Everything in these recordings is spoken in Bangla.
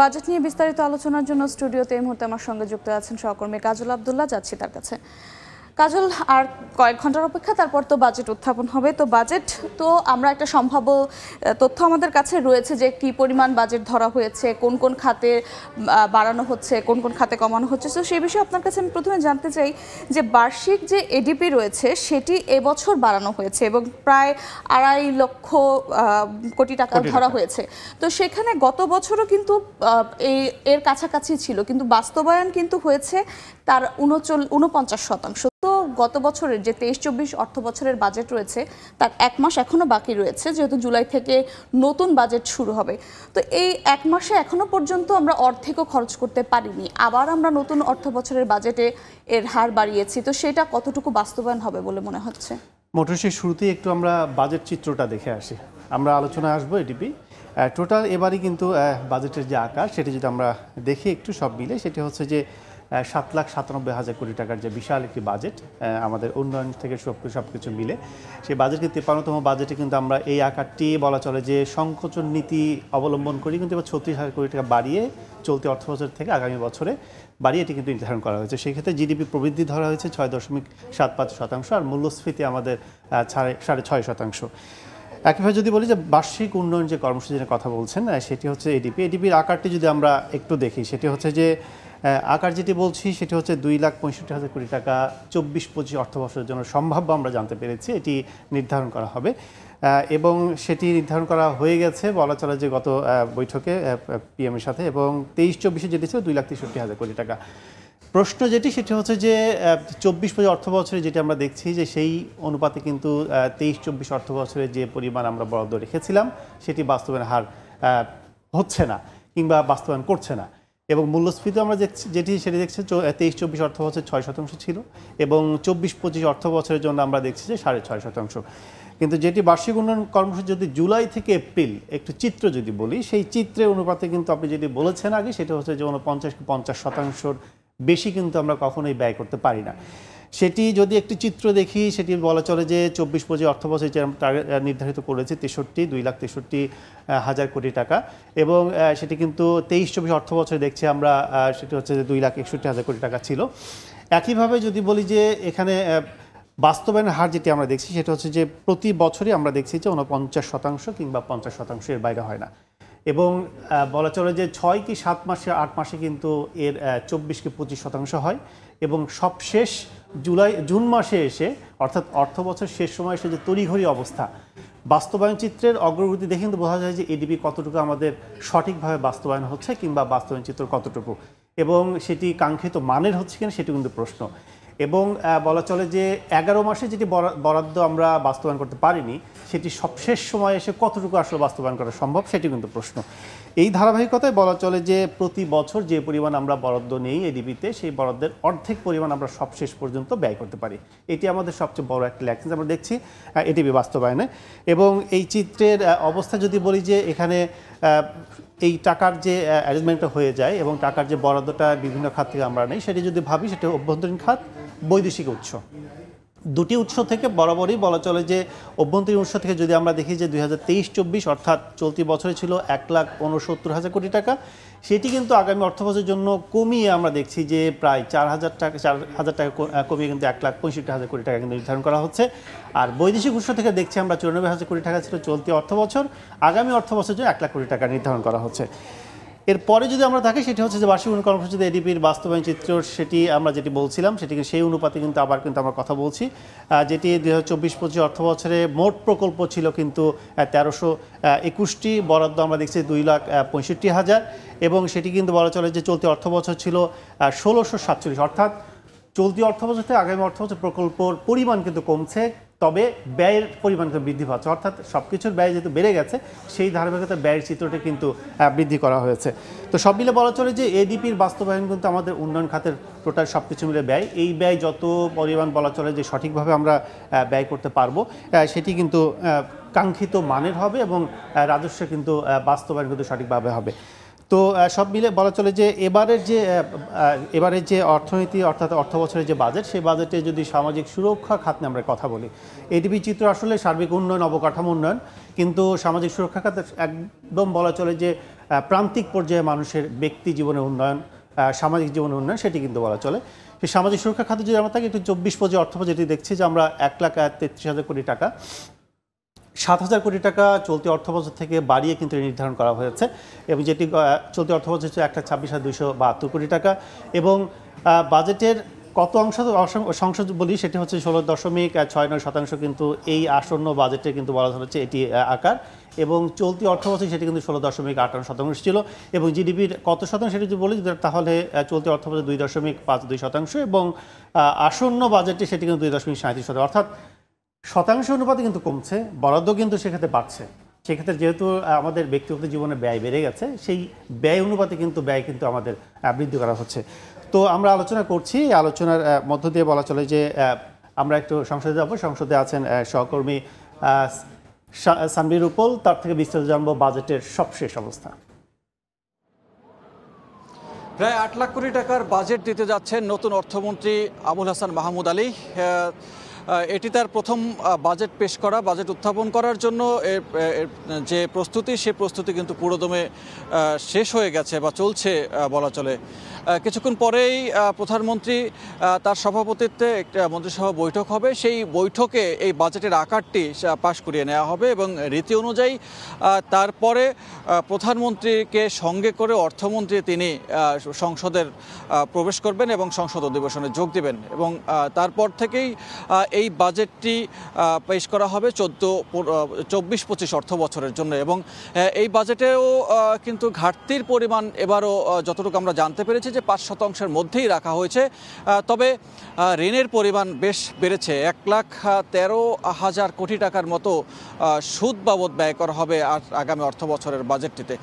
বাজেট নিয়ে বিস্তারিত আলোচনার জন্য স্টুডিওতে এই মুহূর্তে আমার সঙ্গে যুক্ত আছেন সহকর্মী কাজল আবদুল্লাহ যাচ্ছি তার কাছে কাজল আর কয়েক ঘন্টার অপেক্ষা তারপর তো বাজেট উত্থাপন হবে তো বাজেট তো আমরা একটা সম্ভাব্য তথ্য আমাদের কাছে রয়েছে যে কি পরিমাণ বাজেট ধরা হয়েছে কোন কোন খাতে বাড়ানো হচ্ছে কোন কোন খাতে কমানো হচ্ছে তো সেই বিষয়ে আপনার কাছে আমি প্রথমে জানতে চাই যে বার্ষিক যে এডিপি রয়েছে সেটি এবছর বাড়ানো হয়েছে এবং প্রায় আড়াই লক্ষ কোটি টাকা ধরা হয়েছে তো সেখানে গত বছরও কিন্তু এই এর কাছাকাছি ছিল কিন্তু বাস্তবায়ন কিন্তু হয়েছে তার উনচল উনপঞ্চাশ শতাংশ গত বছরের যে তেইশ চব্বিশ অর্থ বছরের বাজেট রয়েছে তার এক মাস এখনও বাকি রয়েছে যেহেতু জুলাই থেকে নতুন বাজেট শুরু হবে তো এই এক মাসে এখনও পর্যন্ত আমরা অর্ধেকও খরচ করতে পারিনি আবার আমরা নতুন অর্থ বছরের বাজেটে এর হার বাড়িয়েছি তো সেটা কতটুকু বাস্তবায়ন হবে বলে মনে হচ্ছে মোটরসের শুরুতেই একটু আমরা বাজেট চিত্রটা দেখে আসি আমরা আলোচনা আসবো এটিপি টোটাল এবারই কিন্তু বাজেটের যে আকার সেটি যদি আমরা দেখি একটু সব মিলে সেটি হচ্ছে যে সাত লাখ সাতানব্বই হাজার কোটি টাকার যে বিশাল একটি বাজেট আমাদের উন্নয়ন থেকে সব সব কিছু মিলে সেই বাজেটকে তেপান্নতম বাজেটে কিন্তু আমরা এই আকারটি বলা চলে যে সংকোচন নীতি অবলম্বন করি কিন্তু এবার ছত্রিশ হাজার কোটি টাকা বাড়িয়ে চলতি অর্থ বছর থেকে আগামী বছরে বাড়িয়ে এটি কিন্তু নির্ধারণ করা হয়েছে সেক্ষেত্রে জিডিপি প্রবৃদ্ধি ধরা হয়েছে ছয় দশমিক সাত পাঁচ শতাংশ আর মূল্যস্ফীতি আমাদের সাড়ে ছয় শতাংশ একইভাবে যদি বলি যে বার্ষিক উন্নয়ন যে কর্মসূচি কথা বলছেন সেটি হচ্ছে এডিপি এডিপির আকারটি যদি আমরা একটু দেখি সেটি হচ্ছে যে আকার যেটি বলছি সেটি হচ্ছে দুই লাখ পঁয়ষট্টি হাজার কোটি টাকা চব্বিশ পঁচিশ অর্থবর্ষের জন্য সম্ভাব্য আমরা জানতে পেরেছি এটি নির্ধারণ করা হবে এবং সেটি নির্ধারণ করা হয়ে গেছে বলা চলে যে গত বৈঠকে পিএমের সাথে এবং তেইশ চব্বিশে যেটি ছিল দুই লাখ তেষট্টি হাজার কোটি টাকা প্রশ্ন যেটি সেটি হচ্ছে যে চব্বিশ পঁচিশ অর্থ বছরে যেটি আমরা দেখছি যে সেই অনুপাতে কিন্তু তেইশ চব্বিশ অর্থ বছরে যে পরিমাণ আমরা বরাদ্দ রেখেছিলাম সেটি বাস্তবায়ন হার হচ্ছে না কিংবা বাস্তবায়ন করছে না এবং মূল্যস্ফীতি আমরা দেখছি যেটি সেটি দেখছি তেইশ চব্বিশ অর্থ বছর ছয় শতাংশ ছিল এবং চব্বিশ পঁচিশ অর্থ বছরের জন্য আমরা দেখছি যে সাড়ে ছয় শতাংশ কিন্তু যেটি বার্ষিক উন্নয়ন কর্মসূচি যদি জুলাই থেকে এপ্রিল একটু চিত্র যদি বলি সেই চিত্রের অনুপাতে কিন্তু আপনি যেটি বলেছেন আগে সেটা হচ্ছে যে পঞ্চাশ পঞ্চাশ শতাংশর বেশি কিন্তু আমরা কখনোই ব্যয় করতে পারি না সেটি যদি একটি চিত্র দেখি সেটি বলা চলে যে চব্বিশ পঁচিশ অর্থ বছর নির্ধারিত করেছে তেষট্টি দুই লাখ তেষট্টি হাজার কোটি টাকা এবং সেটি কিন্তু তেইশ চব্বিশ অর্থ বছরে দেখছি আমরা সেটি হচ্ছে যে দুই লাখ একষট্টি হাজার কোটি টাকা ছিল একইভাবে যদি বলি যে এখানে বাস্তবায়নের হার যেটি আমরা দেখছি সেটা হচ্ছে যে প্রতি বছরই আমরা দেখছি যে ঊনপঞ্চাশ শতাংশ কিংবা পঞ্চাশ শতাংশ এর বাইরে হয় না এবং বলা চলে যে ছয় কি সাত মাসে আট মাসে কিন্তু এর চব্বিশ কি পঁচিশ শতাংশ হয় এবং সবশেষ জুলাই জুন মাসে এসে অর্থাৎ অর্থ বছর শেষ সময় এসে যে তড়িঘড়ি অবস্থা বাস্তবায়ন চিত্রের অগ্রগতি দেখে কিন্তু বোঝা যায় যে এডিবি কতটুকু আমাদের সঠিকভাবে বাস্তবায়ন হচ্ছে কিংবা বাস্তবায়ন চিত্র কতটুকু এবং সেটি কাঙ্ক্ষিত মানের হচ্ছে কিনা সেটি কিন্তু প্রশ্ন এবং বলা চলে যে এগারো মাসে যেটি বরাদ্দ আমরা বাস্তবায়ন করতে পারিনি সেটি সবশেষ সময় এসে কতটুকু আসলে বাস্তবায়ন করা সম্ভব সেটি কিন্তু প্রশ্ন এই ধারাবাহিকতায় বলা চলে যে প্রতি বছর যে পরিমাণ আমরা বরাদ্দ নেই এডিবিতে সেই বরাদ্দের অর্ধেক পরিমাণ আমরা সবশেষ পর্যন্ত ব্যয় করতে পারি এটি আমাদের সবচেয়ে বড় একটা ল্যাকসেন্স আমরা দেখছি এডিবি বাস্তবায়নে এবং এই চিত্রের অবস্থা যদি বলি যে এখানে এই টাকার যে অ্যারেঞ্জমেন্টটা হয়ে যায় এবং টাকার যে বরাদ্দটা বিভিন্ন খাত থেকে আমরা নেই সেটি যদি ভাবি সেটা অভ্যন্তরীণ খাত বৈদেশিক উৎস দুটি উৎস থেকে বরাবরই বলা চলে যে অভ্যন্তরীণ উৎস থেকে যদি আমরা দেখি যে দুই হাজার তেইশ অর্থাৎ চলতি বছরে ছিল এক লাখ উনসত্তর হাজার কোটি টাকা সেটি কিন্তু আগামী অর্থবছরের জন্য কমিয়ে আমরা দেখছি যে প্রায় চার হাজার টাকা চার হাজার টাকা কমিয়ে কিন্তু এক লাখ পঁয়ষট্টি হাজার কোটি টাকা কিন্তু নির্ধারণ করা হচ্ছে আর বৈদেশিক উৎস থেকে দেখছি আমরা চুরানব্বই হাজার কোটি টাকা ছিল চলতি অর্থবছর আগামী অর্থবছরের জন্য এক লাখ কোটি টাকা নির্ধারণ করা হচ্ছে এরপরে যদি আমরা থাকি সেটি হচ্ছে যে বার্ষিক উন্নয়ন কর্মসূচিতে এডিপির বাস্তবায়ন চিত্র সেটি আমরা যেটি বলছিলাম সেটিকে সেই অনুপাতে কিন্তু আবার কিন্তু আমরা কথা বলছি যেটি দু হাজার চব্বিশ পঁচিশ অর্থ বছরে মোট প্রকল্প ছিল কিন্তু তেরোশো একুশটি বরাদ্দ আমরা দেখছি দুই লাখ পঁয়ষট্টি হাজার এবং সেটি কিন্তু বলা চলে যে চলতি অর্থ বছর ছিল ষোলোশো সাতচল্লিশ অর্থাৎ চলতি অর্থ বছর থেকে আগামী অর্থ বছর প্রকল্পর পরিমাণ কিন্তু কমছে তবে ব্যয়ের পরিমাণ বৃদ্ধি পাচ্ছে অর্থাৎ সব কিছুর ব্যয় যেহেতু বেড়ে গেছে সেই ধারাবাহিকতা ব্যয়ের চিত্রটি কিন্তু বৃদ্ধি করা হয়েছে তো সব মিলে বলা চলে যে এডিপির বাস্তবায়ন কিন্তু আমাদের উন্নয়ন খাতের টোটাল সব কিছু মিলে ব্যয় এই ব্যয় যত পরিমাণ বলা চলে যে সঠিকভাবে আমরা ব্যয় করতে পারবো সেটি কিন্তু কাঙ্ক্ষিত মানের হবে এবং রাজস্ব কিন্তু বাস্তবায়ন কিন্তু সঠিকভাবে হবে তো সব মিলে বলা চলে যে এবারের যে এবারের যে অর্থনীতি অর্থাৎ অর্থ বছরের যে বাজেট সেই বাজেটে যদি সামাজিক সুরক্ষা খাত নিয়ে আমরা কথা বলি এডিবি চিত্র আসলে সার্বিক উন্নয়ন অবকাঠামো উন্নয়ন কিন্তু সামাজিক সুরক্ষা খাতে একদম বলা চলে যে প্রান্তিক পর্যায়ে মানুষের ব্যক্তি জীবনের উন্নয়ন সামাজিক জীবনের উন্নয়ন সেটি কিন্তু বলা চলে সেই সামাজিক সুরক্ষা খাতে যদি আমরা থাকি একটু চব্বিশ পর্যায়ে অর্থ যেটি দেখছি যে আমরা এক লাখ তেত্রিশ হাজার কোটি টাকা সাত হাজার কোটি টাকা চলতি অর্থবছর থেকে বাড়িয়ে কিন্তু নির্ধারণ করা হয়েছে এবং যেটি চলতি অর্থবছর হচ্ছে একটা ছাব্বিশ হাজার দুইশো বাহাত্তর কোটি টাকা এবং বাজেটের কত অংশ সংসদ বলি সেটি হচ্ছে ষোলো দশমিক ছয় নয় শতাংশ কিন্তু এই আসন্ন বাজেটে কিন্তু বলা হচ্ছে এটি আকার এবং চলতি অর্থবছর সেটি কিন্তু ষোলো দশমিক আটান্ন শতাংশ ছিল এবং জিডিপির কত শতাংশ সেটি যদি বলি তাহলে চলতি অর্থবছর দুই দশমিক পাঁচ দুই শতাংশ এবং আসন্ন বাজেটে সেটি কিন্তু দুই দশমিক সাঁত্রিশ শতাংশ অর্থাৎ শতাংশ অনুপাতে কিন্তু কমছে বরাদ্দ কিন্তু সেক্ষেত্রে বাড়ছে সেক্ষেত্রে যেহেতু আমাদের ব্যক্তিগত জীবনে ব্যয় বেড়ে গেছে সেই ব্যয় অনুপাতে কিন্তু ব্যয় কিন্তু আমাদের বৃদ্ধি করা হচ্ছে তো আমরা আলোচনা করছি আলোচনার মধ্য দিয়ে বলা চলে যে আমরা একটু সংসদে যাবো সংসদে আছেন সহকর্মী সানবির উপল তার থেকে বিস্তারিত জানবো বাজেটের সবশেষ অবস্থা প্রায় আট লাখ কোটি টাকার বাজেট দিতে যাচ্ছেন নতুন অর্থমন্ত্রী আবুল হাসান মাহমুদ আলী এটি তার প্রথম বাজেট পেশ করা বাজেট উত্থাপন করার জন্য যে প্রস্তুতি সে প্রস্তুতি কিন্তু পুরোদমে শেষ হয়ে গেছে বা চলছে বলা চলে কিছুক্ষণ পরেই প্রধানমন্ত্রী তার সভাপতিত্বে একটা মন্ত্রিসভা বৈঠক হবে সেই বৈঠকে এই বাজেটের আকারটি পাশ করিয়ে নেওয়া হবে এবং রীতি অনুযায়ী তারপরে প্রধানমন্ত্রীকে সঙ্গে করে অর্থমন্ত্রী তিনি সংসদের প্রবেশ করবেন এবং সংসদ অধিবেশনে যোগ দেবেন এবং তারপর থেকেই এই বাজেটটি পেশ করা হবে চোদ্দো চব্বিশ পঁচিশ অর্থ বছরের জন্য এবং এই বাজেটেও কিন্তু ঘাটতির পরিমাণ এবারও যতটুকু আমরা জানতে পেরেছি যে পাঁচ শতাংশের মধ্যেই রাখা হয়েছে তবে ঋণের পরিমাণ বেশ বেড়েছে এক লাখ তেরো হাজার কোটি টাকার মতো সুদ বাবদ ব্যয় করা হবে আর আগামী অর্থ বছরের বাজেটটিতে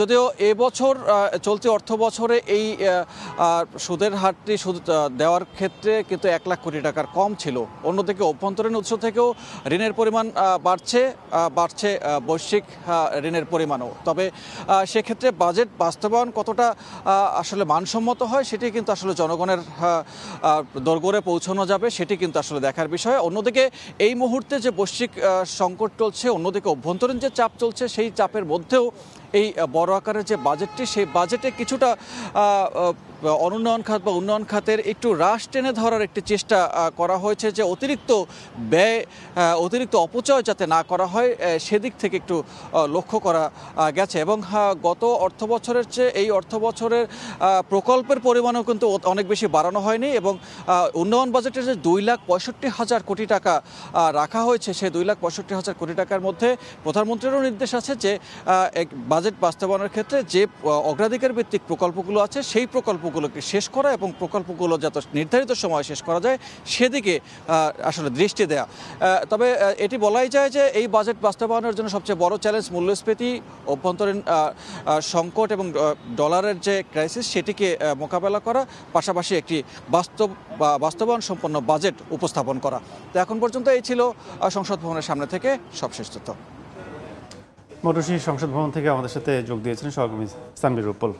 যদিও এবছর চলতি অর্থ বছরে এই সুদের হারটি সুদ দেওয়ার ক্ষেত্রে কিন্তু এক লাখ কোটি টাকার কম ছিল অন্যদিকে অভ্যন্তরীণ উৎস থেকেও ঋণের পরিমাণ বাড়ছে বাড়ছে বৈশ্বিক ঋণের পরিমাণও তবে সেক্ষেত্রে বাজেট বাস্তবায়ন কতটা আসলে মানসম্মত হয় সেটি কিন্তু আসলে জনগণের দরগোড়ে পৌঁছানো যাবে সেটি কিন্তু আসলে দেখার বিষয় অন্যদিকে এই মুহূর্তে যে বৈশ্বিক সংকট চলছে অন্যদিকে অভ্যন্তরীণ যে চাপ চলছে সেই চাপের মধ্যেও এই বড় আকারের যে বাজেটটি সেই বাজেটে কিছুটা অনুন্নয়ন খাত বা উন্নয়ন খাতের একটু হ্রাস টেনে ধরার একটি চেষ্টা করা হয়েছে যে অতিরিক্ত ব্যয় অতিরিক্ত অপচয় যাতে না করা হয় সেদিক থেকে একটু লক্ষ্য করা গেছে এবং গত অর্থ বছরের চেয়ে এই অর্থ বছরের প্রকল্পের পরিমাণও কিন্তু অনেক বেশি বাড়ানো হয়নি এবং উন্নয়ন বাজেটের যে দুই লাখ পঁয়ষট্টি হাজার কোটি টাকা রাখা হয়েছে সেই দুই লাখ পঁয়ষট্টি হাজার কোটি টাকার মধ্যে প্রধানমন্ত্রীরও নির্দেশ আছে যে বাজেট বাস্তবায়নের ক্ষেত্রে যে অগ্রাধিকার ভিত্তিক প্রকল্পগুলো আছে সেই প্রকল্প প্রকল্পগুলোকে শেষ করা এবং প্রকল্পগুলো যাতে নির্ধারিত সময় শেষ করা যায় সেদিকে আসলে দৃষ্টি দেয়া তবে এটি বলাই যায় যে এই বাজেট বাস্তবায়নের জন্য সবচেয়ে বড় চ্যালেঞ্জ মূল্যস্ফীতি অভ্যন্তরীণ সংকট এবং ডলারের যে ক্রাইসিস সেটিকে মোকাবেলা করা পাশাপাশি একটি বাস্তব বাস্তবায়ন সম্পন্ন বাজেট উপস্থাপন করা তো এখন পর্যন্ত এই ছিল সংসদ ভবনের সামনে থেকে সবশেষ তথ্য মটুশি সংসদ ভবন থেকে আমাদের সাথে যোগ দিয়েছেন সহকর্মী সামির রূপল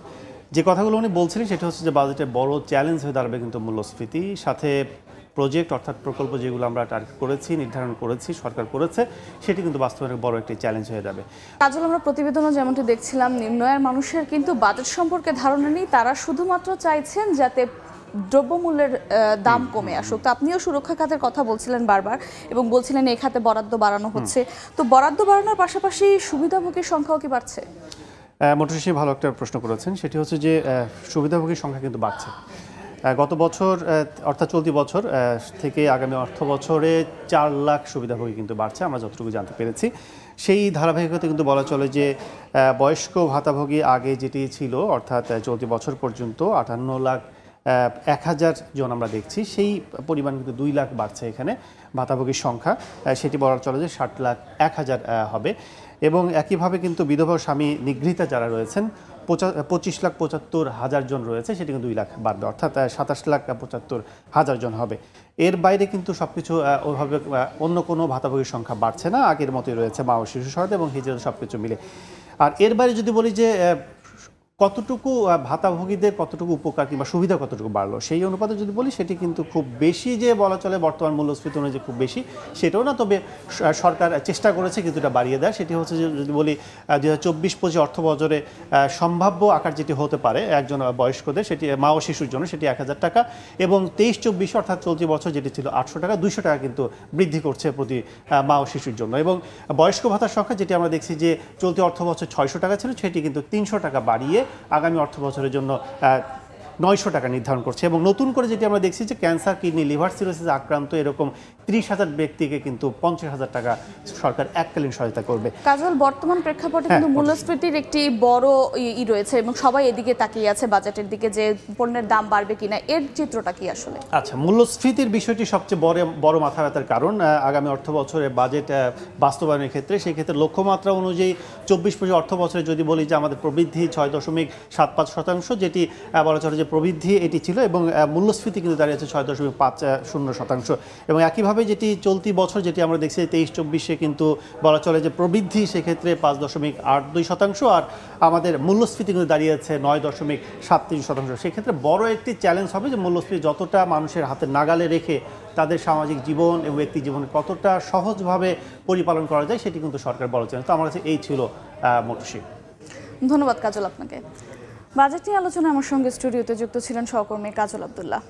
যে কথাগুলো উনি বলছিলেন সেটা হচ্ছে যে বাজেটে বড় চ্যালেঞ্জ হয়ে দাঁড়াবে কিন্তু মূল্যস্ফীতি সাথে প্রজেক্ট অর্থাৎ প্রকল্প যেগুলো আমরা টার্গেট করেছি নির্ধারণ করেছি সরকার করেছে সেটি কিন্তু বাস্তবে বড় একটি চ্যালেঞ্জ হয়ে যাবে কাজল আমরা প্রতিবেদনে যেমনটি দেখছিলাম নিম্নয়ের মানুষের কিন্তু বাজেট সম্পর্কে ধারণা নেই তারা শুধুমাত্র চাইছেন যাতে দ্রব্যমূল্যের দাম কমে আসুক তো আপনিও সুরক্ষা খাতের কথা বলছিলেন বারবার এবং বলছিলেন এই খাতে বরাদ্দ বাড়ানো হচ্ছে তো বরাদ্দ বাড়ানোর পাশাপাশি সুবিধাভোগীর সংখ্যাও কি বাড়ছে মোটরসি ভালো একটা প্রশ্ন করেছেন সেটি হচ্ছে যে সুবিধাভোগীর সংখ্যা কিন্তু বাড়ছে গত বছর অর্থাৎ চলতি বছর থেকে আগামী অর্থ বছরে চার লাখ সুবিধাভোগী কিন্তু বাড়ছে আমরা যতটুকু জানতে পেরেছি সেই ধারাবাহিকতা কিন্তু বলা চলে যে বয়স্ক ভাতাভোগী আগে যেটি ছিল অর্থাৎ চলতি বছর পর্যন্ত আটান্ন লাখ এক হাজার জন আমরা দেখছি সেই পরিমাণ কিন্তু দুই লাখ বাড়ছে এখানে ভাতাভোগীর সংখ্যা সেটি বলা চলে যে ষাট লাখ এক হাজার হবে এবং একইভাবে কিন্তু বিধবা স্বামী নিগৃহীতা যারা রয়েছেন পঁচিশ লাখ পঁচাত্তর হাজার জন রয়েছে সেটি কিন্তু দুই লাখ বাড়বে অর্থাৎ সাতাশ লাখ পঁচাত্তর হাজার জন হবে এর বাইরে কিন্তু সব কিছু ওইভাবে অন্য কোনো ভাতাভোগীর সংখ্যা বাড়ছে না আগের মতোই রয়েছে মা ও শিশু সহায়তা এবং হিজরত সব কিছু মিলে আর এর বাইরে যদি বলি যে কতটুকু ভাতাভোগীদের কতটুকু উপকার কিংবা সুবিধা কতটুকু বাড়লো সেই অনুপাতে যদি বলি সেটি কিন্তু খুব বেশি যে বলা চলে বর্তমান মূল্যস্ফীতি অনুযায়ী খুব বেশি সেটাও না তবে সরকার চেষ্টা করেছে কিন্তু এটা বাড়িয়ে দেয় সেটি হচ্ছে যদি বলি দু হাজার চব্বিশ পঁচিশ অর্থ বছরে সম্ভাব্য আকার যেটি হতে পারে একজন বয়স্কদের সেটি মা ও শিশুর জন্য সেটি এক হাজার টাকা এবং তেইশ চব্বিশ অর্থাৎ চলতি বছর যেটি ছিল আটশো টাকা দুইশো টাকা কিন্তু বৃদ্ধি করছে প্রতি মা ও শিশুর জন্য এবং বয়স্ক ভাতার সংখ্যা যেটি আমরা দেখছি যে চলতি অর্থ বছর ছয়শো টাকা ছিল সেটি কিন্তু তিনশো টাকা বাড়িয়ে আগামী অর্থ বছরের জন্য নয়শো টাকা নির্ধারণ করছে এবং নতুন করে যেটি আমরা দেখছি যে ক্যান্সার কিডনি লিভার সিরোসিস আক্রান্ত এরকম ত্রিশ হাজার ব্যক্তিকে কিন্তু পঞ্চাশ হাজার টাকা সরকার এককালীন সহায়তা করবে কাজল বর্তমান প্রেক্ষাপটে হ্যাঁ, কিন্তু মূল্যস্ফীতির একটি বড় ই রয়েছে এবং সবাই এদিকে তাকিয়ে আছে বাজেটের দিকে যে পণ্যের দাম বাড়বে কিনা এর চিত্রটা কি আসলে আচ্ছা মূল্যস্ফীতির বিষয়টি সবচেয়ে বড় বড় মাথা ব্যথার কারণ আগামী অর্থ বছরে বাজেট বাস্তবায়নের ক্ষেত্রে সেই ক্ষেত্রে লক্ষ্যমাত্রা অনুযায়ী চব্বিশ পঁচিশ অর্থ বছরে যদি বলি যে আমাদের প্রবৃদ্ধি ছয় দশমিক সাত পাঁচ শতাংশ যেটি বলা চলে যে প্রবৃদ্ধি এটি ছিল এবং মূল্যস্ফীতি কিন্তু দাঁড়িয়েছে ছয় দশমিক পাঁচ শূন্য শতাংশ এবং একইভাবে যেটি চলতি বছর যেটি আমরা দেখছি তেইশ চব্বিশে কিন্তু বলা চলে যে প্রবৃদ্ধি সেক্ষেত্রে পাঁচ দশমিক আট দুই শতাংশ আর আমাদের মূল্যস্ফীতি কিন্তু দাঁড়িয়েছে নয় দশমিক সাত তিন শতাংশ সেক্ষেত্রে বড় একটি চ্যালেঞ্জ হবে যে মূল্যস্ফীতি যতটা মানুষের হাতে নাগালে রেখে তাদের সামাজিক জীবন এবং ব্যক্তি জীবন কতটা সহজভাবে পরিপালন করা যায় সেটি কিন্তু সরকার বলা চ্যালেঞ্জ তো আমার কাছে এই ছিল মোটসি ধন্যবাদ কাজল আপনাকে বাজেট নিয়ে আলোচনা আমার সঙ্গে স্টুডিওতে যুক্ত ছিলেন সহকর্মী কাজল আবদুল্লাহ